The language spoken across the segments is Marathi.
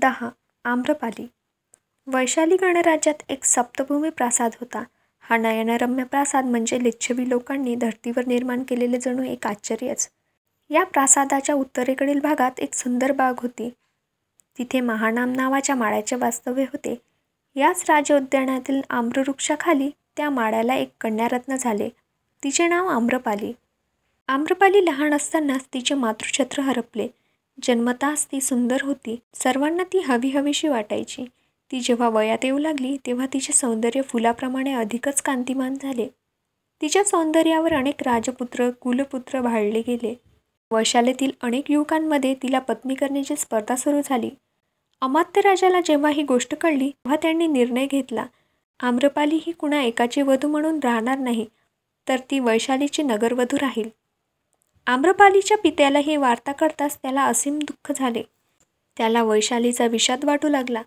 दहा आम्रपाली वैशाली गणराज्यात एक सप्तभूमी प्रासाद होता हा नयनरम्य प्रासाद म्हणजे लिच्छवी लोकांनी धर्तीवर निर्माण केलेले जणू एक आश्चर्यच या प्रासादाच्या उत्तरेकडील भागात एक सुंदर बाग होती तिथे महानाम नावाच्या माळ्याचे वास्तव्य होते याच राज उद्यानातील आम्रवृक्षाखाली त्या माळ्याला एक कन्यारत्न झाले तिचे नाव आम्रपाली आम्रपाली लहान असतानाच तिचे मातृछत्र हरपले जन्मतास ती सुंदर होती सर्वांना ती हवी हवीशी वाटायची ती जेव्हा वयात येऊ लागली तेव्हा तिचे सौंदर्य फुलाप्रमाणे अधिकच कांतिमान झाले तिच्या सौंदर्यावर अनेक राजपुत्र कुलपुत्र भाळले गेले वशालेतील अनेक युवकांमध्ये तिला पत्नी करण्याची स्पर्धा सुरू झाली अमात्य राजाला जेव्हा ही गोष्ट कळली तेव्हा त्यांनी निर्णय घेतला आम्रपाली ही कुणा एकाची वधू म्हणून राहणार नाही तर ती वैशालीची नगरवधू राहील आम्रपालीच्या पित्याला हे वार्ता कळताच त्याला असीम दुःख झाले त्याला वैशालीचा विषाद वाटू लागला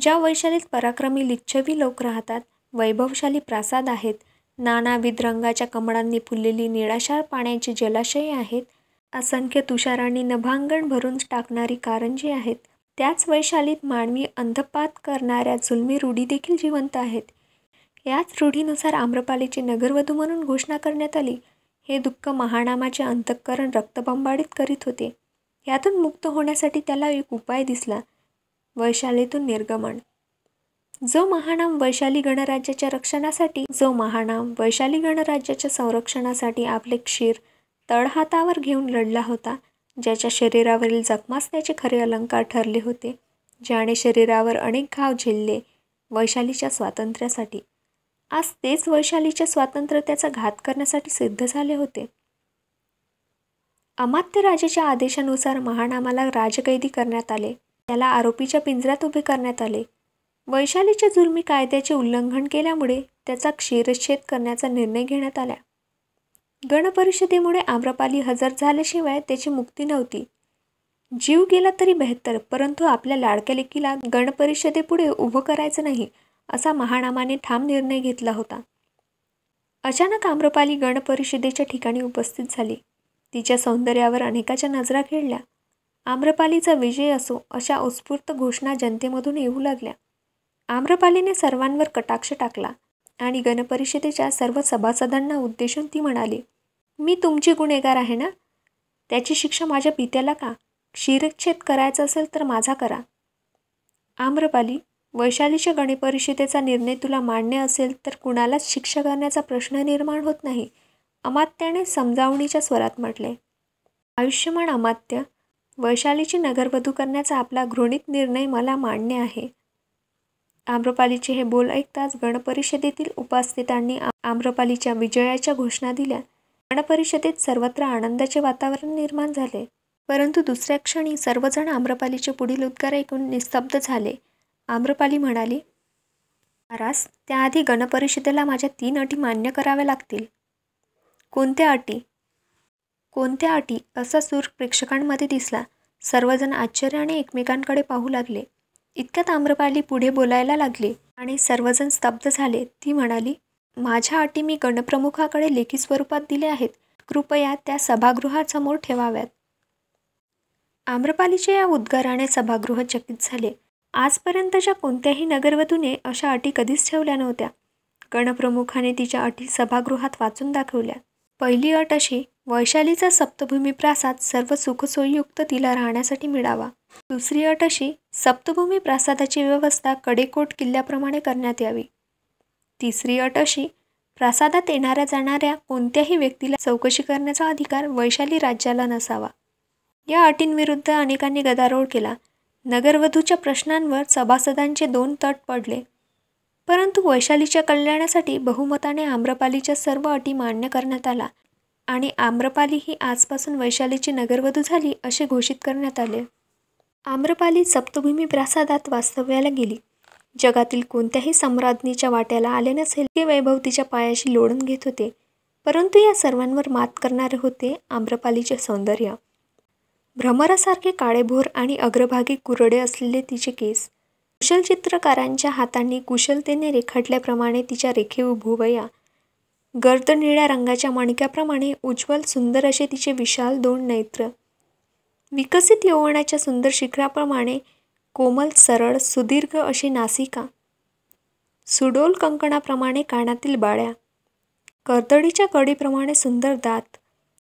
ज्या वैशालीत पराक्रमी लिच्छवी लोक राहतात वैभवशाली प्रासाद आहेत नानाविध रंगाच्या कमळांनी फुललेली निळाशार पाण्याची जलाशय आहेत असंख्य तुषारांनी नभांगण भरून टाकणारी कारंजी आहेत त्याच वैशालीत मानवी अंधपात करणाऱ्या जुलमी रूढी देखील जिवंत आहेत याच रूढीनुसार आम्रपालीची नगरवधू म्हणून घोषणा करण्यात आली हे दुःख महानामाचे अंतःकरण रक्तबंबाडीत करीत होते यातून मुक्त होण्यासाठी त्याला एक उपाय दिसला वैशालीतून निर्गमन जो महानाम वैशाली गणराज्याच्या रक्षणासाठी जो महानाम वैशाली गणराज्याच्या संरक्षणासाठी आपले क्षीर तळहातावर घेऊन लढला होता ज्याच्या शरीरावरील जखमास त्याचे खरे अलंकार ठरले होते ज्याने शरीरावर अनेक घाव झेलले वैशालीच्या स्वातंत्र्यासाठी आज तेच वैशालीच्या स्वातंत्र्याचा घात करण्यासाठी सिद्ध झाले होते अमात्य राजाच्या आदेशानुसार महानामाला राजकैदी करण्यात आले त्याला आरोपीच्या पिंजऱ्यात उभे करण्यात आले वैशालीच्या जुलमी कायद्याचे उल्लंघन केल्यामुळे त्याचा क्षीरच्छेद करण्याचा निर्णय घेण्यात आला गणपरिषदेमुळे आम्रपाली हजर झाल्याशिवाय त्याची मुक्ती नव्हती जीव गेला तरी बेहतर परंतु आपल्या लाडक्या लेकीला गणपरिषदेपुढे उभं करायचं नाही असा महानामाने ठाम निर्णय घेतला होता अचानक आम्रपाली गणपरिषदेच्या ठिकाणी उपस्थित झाली तिच्या सौंदर्यावर अनेकाच्या नजरा खेळल्या आम्रपालीचा विजय असो अशा उत्स्फूर्त घोषणा जनतेमधून येऊ लागल्या आम्रपालीने सर्वांवर कटाक्ष टाकला आणि गणपरिषदेच्या सर्व सभासदांना उद्देशून ती म्हणाली मी तुमची गुन्हेगार आहे ना त्याची शिक्षा माझ्या पित्याला का क्षीरच्छेद करायचा असेल तर माझा करा आम्रपाली वैशालीच्या गणपरिषदेचा निर्णय तुला मान्य असेल तर कुणालाच शिक्षा करण्याचा प्रश्न निर्माण होत नाही अमात्याने समजावणीच्या स्वरात म्हटले आयुष्यमान अमात्य वैशालीची नगरवधू करण्याचा आपला घृणित निर्णय मला मान्य आहे आम्रपालीचे हे बोल ऐकताच गणपरिषदेतील उपस्थितांनी आम्रपालीच्या विजयाच्या घोषणा दिल्या गणपरिषदेत सर्वत्र आनंदाचे वातावरण निर्माण झाले परंतु दुसऱ्या क्षणी सर्वजण आम्रपालीचे पुढील उद्गार ऐकून निस्तब्ध झाले आम्रपाली म्हणाली महाराज त्याआधी गणपरिषदेला माझ्या तीन अटी मान्य कराव्या लागतील कोणत्या अटी कोणत्या अटी असा सूर प्रेक्षकांमध्ये दिसला सर्वजण आश्चर्याने एकमेकांकडे पाहू लागले इतक्यात आम्रपाली पुढे बोलायला लागली आणि सर्वजण स्तब्ध झाले ती म्हणाली माझ्या अटी मी गणप्रमुखाकडे लेखी स्वरूपात दिले आहेत कृपया त्या सभागृहासमोर ठेवाव्यात आम्रपालीच्या या उद्गाराने सभागृह चकित झाले आजपर्यंतच्या कोणत्याही नगरवधूने अशा अटी कधीच ठेवल्या नव्हत्या गणप्रमुखाने तिच्या अटी सभागृहात वाचून दाखवल्या पहिली अट अशी वैशालीचा सप्तभूमी प्रासाद सर्व सुखसोयीयुक्त तिला राहण्यासाठी मिळावा दुसरी अट अशी सप्तभूमी प्रासादाची व्यवस्था कडेकोट किल्ल्याप्रमाणे करण्यात यावी तिसरी अट अशी प्रासादात येणाऱ्या जाणाऱ्या कोणत्याही व्यक्तीला चौकशी करण्याचा अधिकार वैशाली राज्याला नसावा या अटींविरुद्ध अनेकांनी गदारोळ केला नगरवधूच्या प्रश्नांवर सभासदांचे दोन तट पडले परंतु वैशालीच्या कल्याणासाठी बहुमताने आम्रपालीच्या सर्व अटी मान्य करण्यात आला आणि आम्रपाली ही आजपासून वैशालीची नगरवधू झाली असे घोषित करण्यात आले आम्रपाली सप्तभूमी प्रासादात वास्तव्याला गेली जगातील कोणत्याही सम्राज्ञीच्या वाट्याला आले नसेल ते वैभव तिच्या पायाशी लोडून घेत होते परंतु या सर्वांवर मात करणारे होते आम्रपालीचे सौंदर्य भ्रमरासारखे काळेभोर आणि अग्रभागी कुरडे असलेले तिचे केस कुशल चित्रकारांच्या हातांनी कुशलतेने रेखाटल्याप्रमाणे तिच्या रेखे उभुवया गर्द निळ्या रंगाच्या मणक्याप्रमाणे उज्ज्वल सुंदर असे तिचे विशाल दोन नैत्र विकसित यवनाच्या सुंदर शिखराप्रमाणे कोमल सरळ सुदीर्घ अशी नासिका सुडोल कंकणाप्रमाणे कानातील बाळ्या कर्तडीच्या कडीप्रमाणे सुंदर दात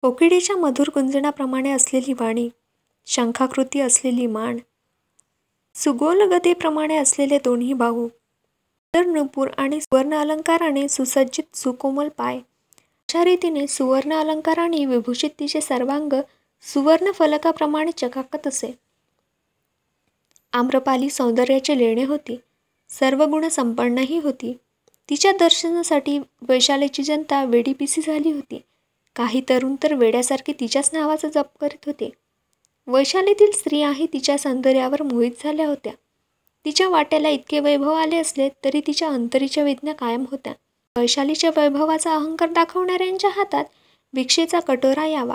ओकिडीच्या मधुर गुंजनाप्रमाणे असलेली वाणी शंखाकृती असलेली मान सुगोल गतेप्रमाणे असलेले दोन्ही बाहू तर आणि सुवर्ण अलंकाराने सुसज्जित सुकोमल पाय अशा रीतीने सुवर्ण अलंकाराने विभूषित तिचे सर्वांग सुवर्ण फलकाप्रमाणे चकाकत असे आम्रपाली सौंदर्याचे लेणे होती सर्व गुण संपन्नही होती तिच्या दर्शनासाठी वैशालीची जनता वेडीपिसी झाली होती काही तरुण तर वेड्यासारखे तिच्याच नावाचा जप करीत होते वैशालीतील स्त्रियाही तिच्या सौंदर्यावर मोहित झाल्या होत्या तिच्या वाट्याला इतके वैभव आले असले तरी तिच्या अंतरीच्या वेदना कायम होत्या वैशालीच्या वैभवाचा अहंकार दाखवणाऱ्यांच्या हातात भिक्षेचा कटोरा यावा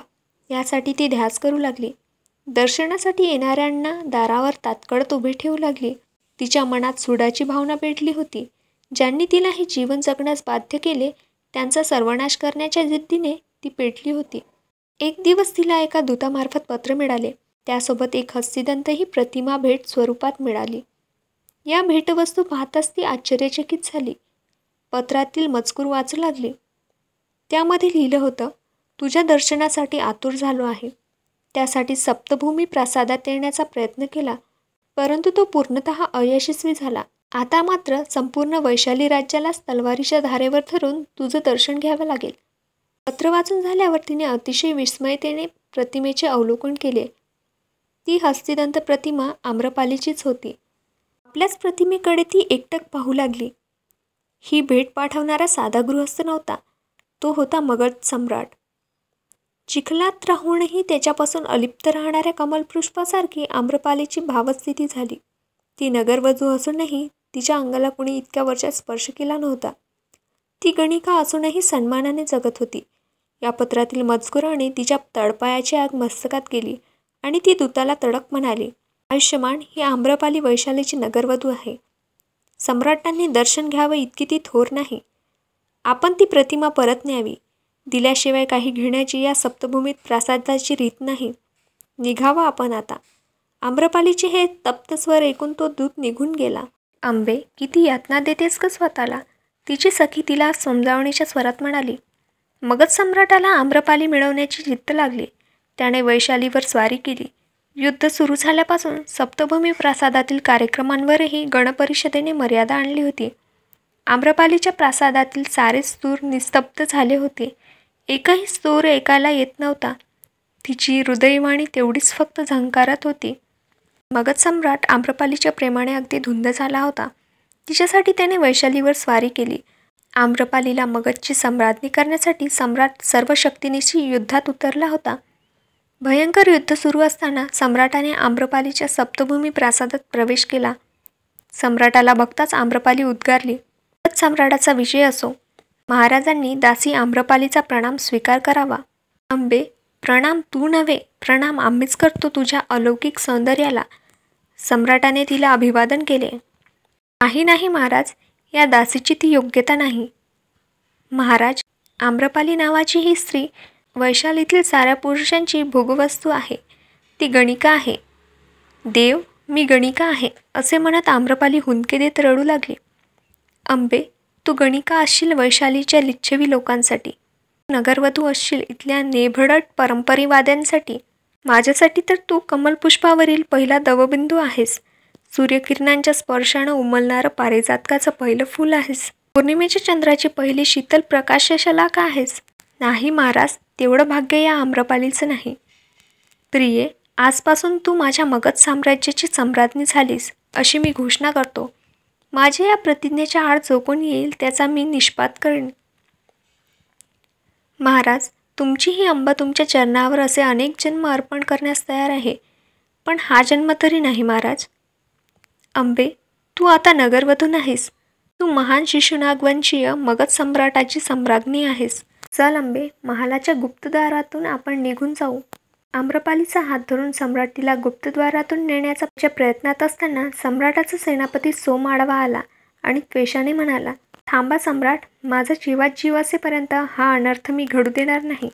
यासाठी ती ध्यास करू लागली दर्शनासाठी येणाऱ्यांना दारावर तात्कळत उभे ठेवू लागली तिच्या मनात सुडाची भावना पेटली होती ज्यांनी तिला हे जीवन जगण्यास बाध्य केले त्यांचा सर्वनाश करण्याच्या जिद्दीने ती पेटली होती एक दिवस तिला एका दूतामार्फत पत्र मिळाले त्यासोबत एक हस्तिदंतही प्रतिमा भेट स्वरूपात मिळाली या भेटवस्तू पाहताच ती आश्चर्यचकित झाली पत्रातील मजकूर वाचू लागली त्यामध्ये लिहिलं होतं तुझ्या दर्शनासाठी आतुर झालो आहे त्यासाठी सप्तभूमी प्रसादात येण्याचा प्रयत्न केला परंतु तो पूर्णत अयशस्वी झाला आता मात्र संपूर्ण वैशाली राज्यालाच तलवारीच्या धारेवर धरून तुझं दर्शन घ्यावं लागेल पत्र वाचून झाल्यावर तिने अतिशय विस्मयतेने प्रतिमेचे अवलोकन केले ती हस्तिदंत प्रतिमा आम्रपालीचीच होती आपल्याच प्रतिमेकडे ती एकटक पाहू लागली ही भेट पाठवणारा साधा गृहस्थ नव्हता तो होता मगध सम्राट चिखलात राहूनही त्याच्यापासून अलिप्त राहणाऱ्या कमलपुष्पासारखी आम्रपालीची भावस्थिती झाली ती नगरवधू असूनही तिच्या अंगाला कुणी इतक्या वर्षात स्पर्श केला नव्हता ती गणिका असूनही सन्मानाने जगत होती या पत्रातील मजकुराने तिच्या तळपायाची आग मस्तकात गेली आणि ती दूताला तडक म्हणाली आयुष्यमान ही आम्रपाली वैशालीची नगरवधू आहे सम्राटांनी दर्शन घ्यावं इतकी ती थोर नाही आपण ती प्रतिमा परत न्यावी दिल्याशिवाय काही घेण्याची या सप्तभूमीत प्रासादाची रीत नाही निघावा आपण आता आम्रपालीचे हे तप्त स्वर ऐकून तो दूत निघून गेला आंबे किती यातना देतेस का स्वतःला तिची सखी तिला समजावणीच्या स्वरात म्हणाली मगध सम्राटाला आम्रपाली मिळवण्याची जिद्द लागली त्याने वैशालीवर स्वारी केली युद्ध सुरू झाल्यापासून सप्तभूमी प्रासादातील कार्यक्रमांवरही गणपरिषदेने मर्यादा आणली होती आम्रपालीच्या प्रासादातील सारे स्तूर निस्तब्ध झाले होते एकही स्तूर ऐकायला येत नव्हता तिची हृदयवाणी तेवढीच फक्त झंकारत होती मगध सम्राट आम्रपालीच्या प्रेमाने अगदी धुंद झाला होता तिच्यासाठी त्याने वैशालीवर स्वारी केली आम्रपालीला मगधची सम्राज्ञी करण्यासाठी सम्राट सर्व शक्तीनिशी युद्धात उतरला होता भयंकर युद्ध सुरू असताना सम्राटाने आम्रपालीच्या सप्तभूमी प्रासादात प्रवेश केला सम्राटाला बघताच आम्रपाली उद्गारली सम्राटाचा विषय असो महाराजांनी दासी आम्रपालीचा प्रणाम स्वीकार करावा आंबे प्रणाम तू नव्हे प्रणाम आम्हीच करतो तुझ्या अलौकिक सौंदर्याला सम्राटाने तिला अभिवादन केले नाही नाही महाराज या दासीची ती योग्यता नाही महाराज आम्रपाली नावाची ही स्त्री वैशालीतील साऱ्या पुरुषांची भोगवस्तू आहे ती गणिका आहे देव मी गणिका आहे असे म्हणत आम्रपाली हुंदके देत रडू लागले अंबे तू गणिका असशील वैशालीच्या लिच्छवी लोकांसाठी नगरवधू असशील इथल्या नेभडट परंपरेवाद्यांसाठी माझ्यासाठी तर तू कमलपुष्पावरील पहिला दवबिंदू आहेस सूर्यकिरणांच्या स्पर्शानं उमलणारं पारिजातकाचं पहिलं फूल आहेस पौर्णिमेच्या चंद्राची पहिली शीतल का आहेस नाही महाराज तेवढं भाग्य या आम्रपालीचं नाही प्रिये आजपासून तू माझ्या मगध साम्राज्याची सम्राज्ञी झालीस अशी मी घोषणा करतो माझ्या या प्रतिज्ञेच्या आड जो कोण येईल त्याचा मी निष्पात करेन महाराज तुमची ही अंबा तुमच्या चरणावर असे अनेक जन्म अर्पण करण्यास तयार आहे पण हा जन्म तरी नाही महाराज अंबे तू आता नगरवधू नाहीस तू महान शिशुनागवंशीय मगध सम्राटाची सम्राज्ञी आहेस चल अंबे महालाच्या गुप्तद्वारातून आपण निघून जाऊ आम्रपालीचा हात धरून सम्राट तिला गुप्तद्वारातून नेण्याचा प्रयत्नात असताना सम्राटाचा सेनापती सोम आडवा आला आणि त्वेषाने म्हणाला थांबा सम्राट माझा जीवात जीवासेपर्यंत हा अनर्थ मी घडू देणार नाही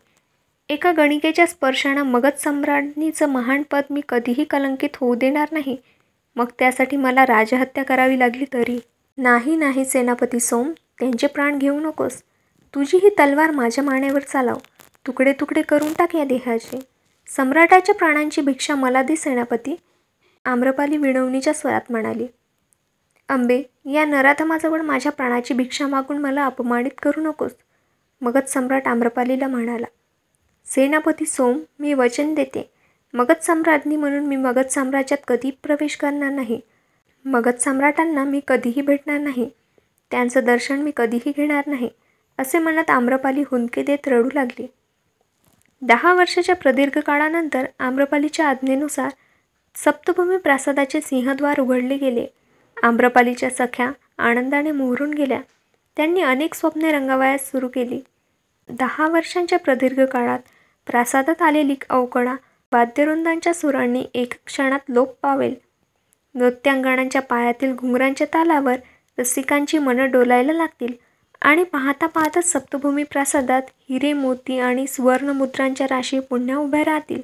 एका गणिकेच्या स्पर्शानं मगध सम्राज्ञीचं महान पद मी कधीही कलंकित होऊ देणार नाही मग त्यासाठी मला राजहत्या करावी लागली तरी नाही नाही सेनापती सोम त्यांचे प्राण घेऊ नकोस तुझी ही तलवार माझ्या मानेवर चालाव तुकडे तुकडे करून टाक या देहाचे सम्राटाच्या प्राणांची भिक्षा मला दे सेनापती आम्रपाली विणवणीच्या स्वरात म्हणाली अंबे या नराधमाजवळ माझ्या प्राणाची भिक्षा मागून मला अपमानित करू नकोस मगच सम्राट आम्रपालीला म्हणाला सेनापती सोम मी वचन देते मगध सम्राज्ञी म्हणून मी मगध साम्राज्यात कधी प्रवेश करणार नाही मगध सम्राटांना मी कधीही भेटणार नाही त्यांचं दर्शन मी कधीही घेणार नाही असे म्हणत आम्रपाली हुंदके देत रडू लागली दहा वर्षाच्या प्रदीर्घ काळानंतर आम्रपालीच्या आज्ञेनुसार सप्तभूमी प्रासादाचे सिंहद्वार उघडले गेले आम्रपालीच्या सख्या आनंदाने मोहरून गेल्या त्यांनी अनेक स्वप्ने रंगवायात सुरू केली दहा वर्षांच्या प्रदीर्घ काळात प्रासादात आलेली अवकडा वाद्यवृंदांच्या सुरांनी एका क्षणात लोप पावेल नृत्यांगणांच्या पायातील घुंगरांच्या तालावर रसिकांची मनं डोलायला लागतील आणि पाहता पाहता सप्तभूमी प्रसादात हिरे मोती आणि सुवर्णमुद्रांच्या राशी पुन्हा उभ्या राहतील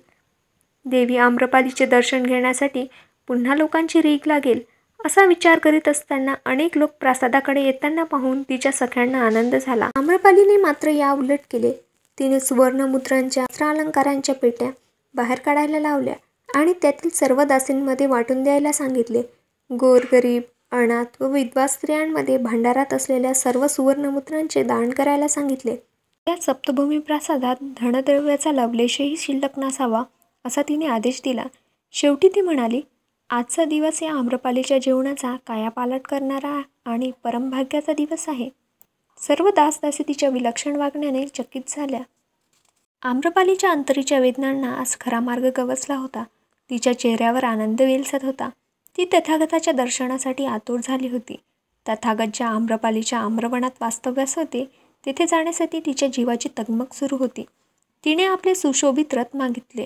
देवी आम्रपालीचे दर्शन घेण्यासाठी पुन्हा लोकांची रीग लागेल असा विचार करीत असताना अनेक लोक प्रासादाकडे येताना पाहून तिच्या सख्यांना आनंद झाला आम्रपालीने मात्र या उलट केले तिने सुवर्णमुद्रांच्या वस्त्रालंकारांच्या पेट्या बाहेर काढायला लावल्या आणि त्यातील सर्व दासींमध्ये वाटून द्यायला सांगितले गोरगरीब अनाथ व विधवा स्त्रियांमध्ये भांडारात असलेल्या सर्व सुवर्णमुद्रांचे दान करायला सांगितले त्या सप्तभूमी प्रासादात धनद्रव्याचा लवलेशही शिल्लक नसावा असा तिने आदेश दिला शेवटी ती म्हणाली आजचा दिवस या आम्रपालीच्या जेवणाचा कायापालट करणारा आणि परमभाग्याचा दिवस आहे सर्व दासदासी तिच्या विलक्षण वागण्याने चकित झाल्या आम्रपालीच्या अंतरीच्या वेदनांना आज खरा मार्ग गवसला होता तिच्या चेहऱ्यावर आनंद वेलसत होता ती तथागताच्या दर्शनासाठी आतूर झाली होती तथागत ज्या आम्रपालीच्या आम्रवणात वास्तव्यास होते तिथे जाण्यासाठी तिच्या जीवाची तगमग सुरू होती तिने आपले सुशोभित रथ मागितले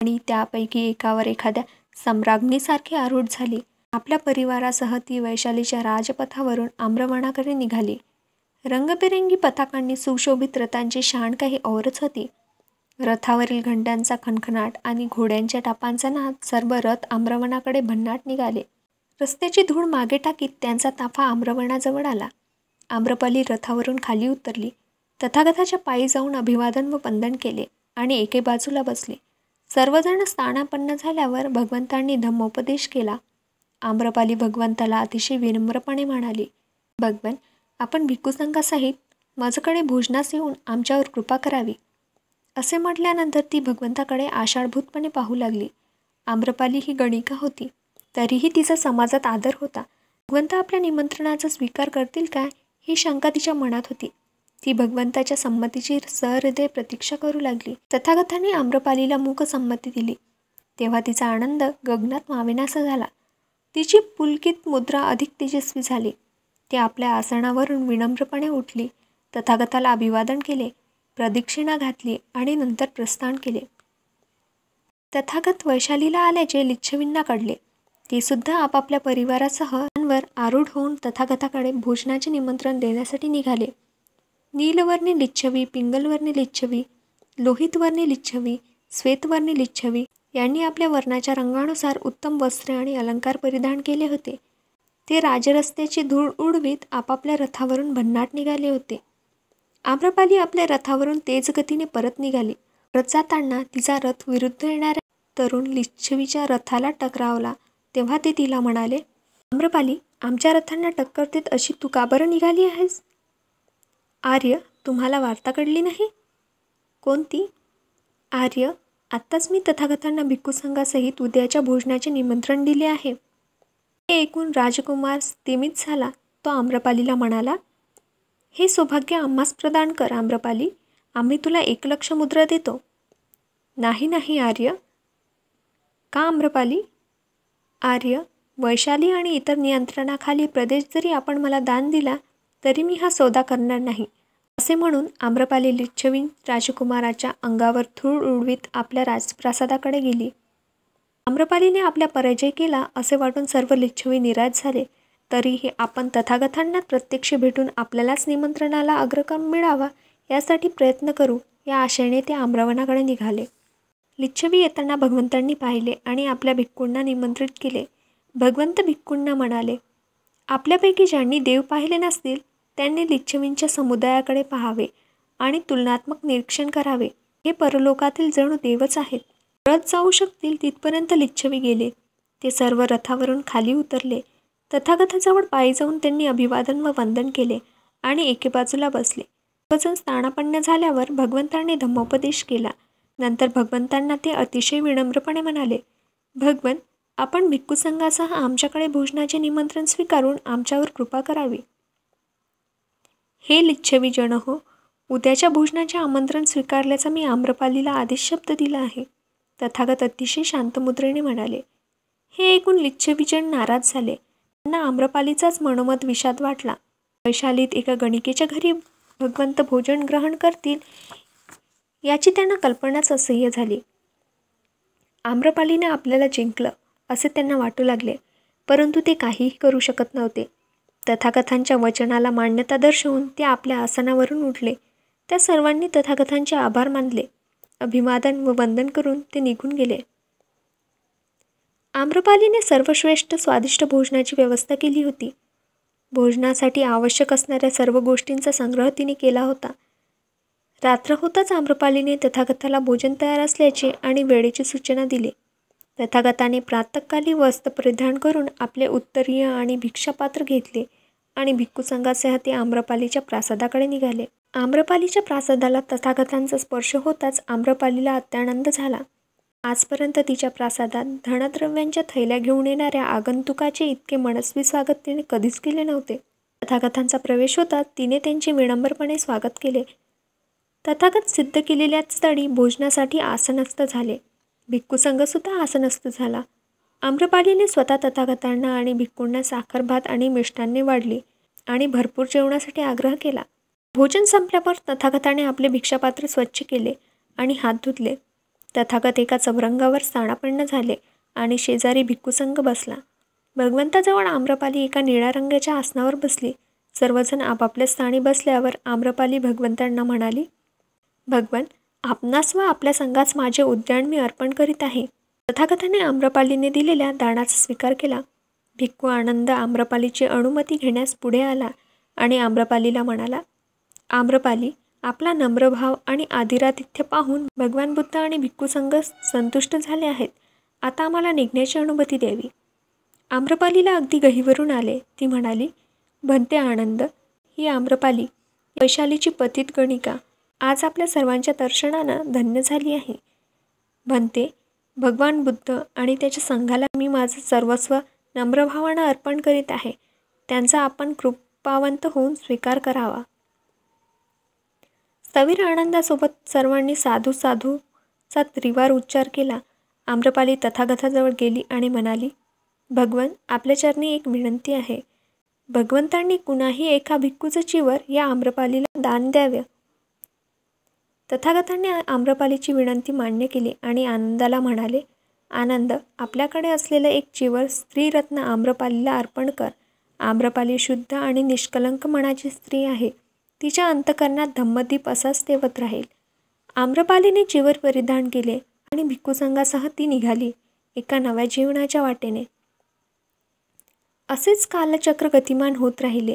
आणि त्यापैकी एकावर एखाद्या सम्राज्ञीसारखी आरूढ झाली आपल्या परिवारासह ती वैशालीच्या राजपथावरून आम्रवणाकडे निघाली रंगबेरंगी पताकांनी सुशोभित रथांची शान काही औरच होती रथावरील घंट्यांचा खणखणाट आणि घोड्यांच्या टापांचा नाद सर्व रथ आम्रवणाकडे भन्नाट निघाले रस्त्याची धूळ मागे टाकीत त्यांचा ताफा आम्रवणाजवळ आला आम्रपाली रथावरून खाली उतरली तथागताच्या पायी जाऊन अभिवादन व वंदन केले आणि एके बाजूला बसले सर्वजण स्थानापन्न झाल्यावर भगवंतांनी धम्मोपदेश केला आम्रपाली भगवंताला अतिशय विनम्रपणे म्हणाली भगवन आपण भिक्खुसंघासाहित माझ्याकडे भोजनास येऊन आमच्यावर कृपा करावी असे म्हटल्यानंतर ती भगवंताकडे आषाढभूतपणे पाहू लागली आम्रपाली ही गणिका होती तरीही तिचा समाजात आदर होता भगवंत आपल्या निमंत्रणाचा स्वीकार करतील काय ही शंका तिच्या मनात होती ती भगवंताच्या संमतीची सहृदय प्रतीक्षा करू लागली तथागतांनी आम्रपालीला मूक संमती दिली तेव्हा तिचा आनंद गगनात मावेनासा झाला तिची पुलकित मुद्रा अधिक तेजस्वी झाली ती आपल्या आसनावरून विनम्रपणे उठली तथागताला अभिवादन केले प्रदक्षिणा घातली आणि नंतर प्रस्थान केले तथागत वैशालीला आल्याचे लिच्छवींना कळले ती सुद्धा आपापल्या परिवारासह आरूढ होऊन तथागताकडे भोजनाचे निमंत्रण देण्यासाठी निघाले नीलवर्णी लिच्छवी पिंगलवर्णी लिच्छवी लोहितवर्णी लिच्छवी श्वेतवर्णी लिच्छवी यांनी आपल्या वर्णाच्या रंगानुसार उत्तम वस्त्रे आणि अलंकार परिधान केले होते ते राजरस्त्याची धूळ उडवीत आपापल्या रथावरून भन्नाट निघाले होते आम्रपाली आपल्या रथावरून तेज गतीने परत निघाली रथ जाताना तिचा रथ विरुद्ध येणाऱ्या तरुण लिच्छवीच्या रथाला टकरावला तेव्हा ते तिला म्हणाले आम्रपाली आमच्या रथांना टक्कर देत अशी तू का बरं निघाली आहेस आर्य तुम्हाला वार्ता कळली नाही कोणती आर्य आत्ताच मी तथागतांना भिक्खू संघासहित उद्याच्या भोजनाचे निमंत्रण दिले आहे हे ऐकून राजकुमार स्तिमित झाला तो आम्रपालीला म्हणाला हे सौभाग्य आम्हास प्रदान कर आम्रपाली आम्ही तुला एक लक्ष मुद्रा देतो नाही नाही आर्य का आम्रपाली आर्य वैशाली आणि इतर नियंत्रणाखाली प्रदेश जरी आपण मला दान दिला तरी मी हा सौदा करणार नाही असे म्हणून आम्रपाली लिच्छवीन राजकुमाराच्या अंगावर थूळ उडवीत आपल्या राजप्रसादाकडे गेली आम्रपालीने आपल्या पराजय केला असे वाटून सर्व लिच्छवी निराश झाले तरीही आपण तथागतांना प्रत्यक्ष भेटून आपल्यालाच निमंत्रणाला अग्रक्रम मिळावा यासाठी प्रयत्न करू या आशेने ते आम्रवनाकडे निघाले लिच्छवी येताना भगवंतांनी पाहिले आणि आपल्या भिक्कूंना निमंत्रित केले भगवंत भिक्कूंना म्हणाले आपल्यापैकी ज्यांनी देव पाहिले नसतील त्यांनी लिच्छवींच्या समुदायाकडे पाहावे आणि तुलनात्मक निरीक्षण करावे हे परलोकातील जणू देवच आहेत रथ जाऊ शकतील तिथपर्यंत लिच्छवी गेले ते सर्व रथावरून खाली उतरले तथागथाजवळ पायी जाऊन त्यांनी अभिवादन व वंदन केले आणि एके बाजूला बसले वजन स्थानापन्न झाल्यावर भगवंतांनी धम्मोपदेश केला नंतर भगवंतांना ते अतिशय विनम्रपणे म्हणाले भगवंत आपण भिक्खू संघासह आमच्याकडे भोजनाचे निमंत्रण स्वीकारून आमच्यावर कृपा करावी हे लिच्छवी जण हो उद्याच्या भोजनाचे आमंत्रण स्वीकारल्याचा मी आम्रपालीला आदेश शब्द दिला आहे तथागत अतिशय शांत मुद्रेने म्हणाले हे ऐकून लिच्छविजन नाराज झाले त्यांना आम्रपालीचाच मनोमत विषाद वाटला वैशालीत एका गणिकेच्या घरी भगवंत भोजन ग्रहण करतील याची त्यांना कल्पनाच असह्य झाली आम्रपालीने आपल्याला जिंकलं असे त्यांना वाटू लागले परंतु ते काहीही करू शकत नव्हते तथाकथांच्या वचनाला मान्यता दर्शवून ते आपल्या आसनावरून उठले त्या सर्वांनी तथाकथांचे आभार मानले अभिवादन व वंदन करून ते निघून गेले आम्रपालीने सर्वश्रेष्ठ स्वादिष्ट भोजनाची व्यवस्था केली होती भोजनासाठी आवश्यक असणाऱ्या सर्व गोष्टींचा संग्रह तिने केला होता रात्र होताच आम्रपालीने तथागताला भोजन तयार असल्याचे आणि वेळेची सूचना दिली तथागताने प्रातकाली वस्त्र परिधान करून आपले उत्तरीय आणि भिक्षापात्र घेतले आणि भिक्खू संघासह ते आम्रपालीच्या प्रासादाकडे निघाले आम्रपालीच्या प्रासादाला तथागतांचा स्पर्श होताच आम्रपालीला अत्यानंद झाला आजपर्यंत तिच्या प्रासादात धनद्रव्यांच्या थैल्या घेऊन येणाऱ्या आगंतुकाचे इतके मनस्वी स्वागत तिने कधीच केले नव्हते तथागतांचा प्रवेश होता तिने त्यांचे विडंबरपणे स्वागत केले तथागत सिद्ध केलेल्या स्थळी भोजनासाठी आसनस्थ झाले भिक्खू संघसुद्धा आसनस्थ झाला आम्रपालीने स्वतः तथागतांना आणि भिक्खूंना साखरभात आणि मिष्टांनी वाढली आणि भरपूर जेवणासाठी आग्रह केला भोजन संपल्यावर तथागताने आपले भिक्षापात्र स्वच्छ केले आणि हात धुतले तथागत एका चवरंगावर स्थानापन्न झाले आणि शेजारी संघ बसला भगवंताजवळ आम्रपाली एका निळ्या रंगाच्या आसनावर बसली सर्वजण आपापल्या स्थानी बसल्यावर आम्रपाली भगवंतांना म्हणाली भगवन आपणास व आपल्या संघास माझे उद्यान मी अर्पण करीत आहे तथागताने आम्रपालीने दिलेल्या दानाचा स्वीकार केला भिक्खू आनंद आम्रपालीची अनुमती घेण्यास पुढे आला आणि आम्रपालीला म्हणाला आम्रपाली आपला नम्रभाव आणि आदिरातिथ्य पाहून भगवान बुद्ध आणि भिक्खू संघ संतुष्ट झाले आहेत आता आम्हाला निघण्याची अनुमती द्यावी आम्रपालीला अगदी गहीवरून आले ती म्हणाली भंते आनंद ही आम्रपाली वैशालीची पतित गणिका आज आपल्या सर्वांच्या दर्शनानं धन्य झाली आहे भंते भगवान बुद्ध आणि त्याच्या संघाला मी माझं सर्वस्व नम्रभावानं अर्पण करीत आहे त्यांचा आपण कृपावंत होऊन स्वीकार करावा सवीर आनंदासोबत सर्वांनी साधू साधूचा त्रिवार उच्चार केला आम्रपाली तथागथाजवळ गेली आणि म्हणाली भगवन आपल्या चरणी एक विनंती आहे भगवंतांनी कुणाही एका भिक्कूचं चिवर या आम्रपालीला दान द्यावे तथागतांनी आम्रपालीची विनंती मान्य केली आणि आनंदाला म्हणाले आनंद आपल्याकडे असलेलं एक चिवर स्त्रीरत्न आम्रपालीला अर्पण कर आम्रपाली शुद्ध आणि निष्कलंक मनाची स्त्री आहे तिच्या अंतकरणात धम्मदीप असाच तेवत राहील आम्रपालीने जीवर परिधान केले आणि भिक्खूसंघासह ती निघाली एका नव्या जीवनाच्या वाटेने असेच कालचक्र गतिमान होत राहिले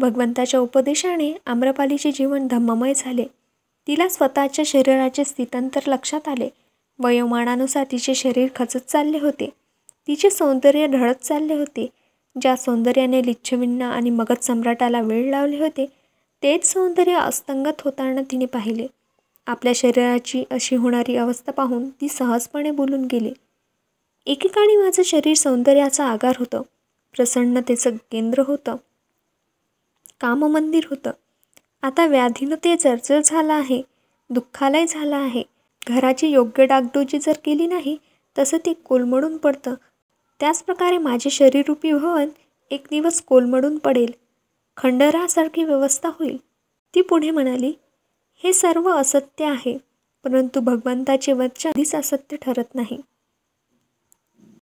भगवंताच्या उपदेशाने आम्रपालीचे जीवन धम्ममय झाले तिला स्वतःच्या शरीराचे स्थितांतर लक्षात आले वयोमानानुसार तिचे शरीर खचत चालले होते तिचे सौंदर्य ढळत चालले होते ज्या सौंदर्याने लिच्छविन्ना आणि मगध सम्राटाला वेळ लावले होते तेच सौंदर्य अस्तंगत होताना तिने पाहिले आपल्या शरीराची अशी होणारी अवस्था पाहून ती सहजपणे बोलून गेली एकेकाळी माझं शरीर सौंदर्याचा आगार होतं प्रसन्नतेचं केंद्र होतं काममंदिर होतं आता व्याधीनं ते जर्जर झालं आहे दुःखालय झालं आहे घराची योग्य डागडोजी जर केली नाही तसं ते कोलमडून पडतं त्याचप्रकारे माझे शरीररूपी भवन एक दिवस कोलमडून पडेल खंडरासारखी व्यवस्था होईल ती पुढे म्हणाली हे सर्व असत्य आहे परंतु भगवंताचे वचन आधीच असत्य ठरत नाही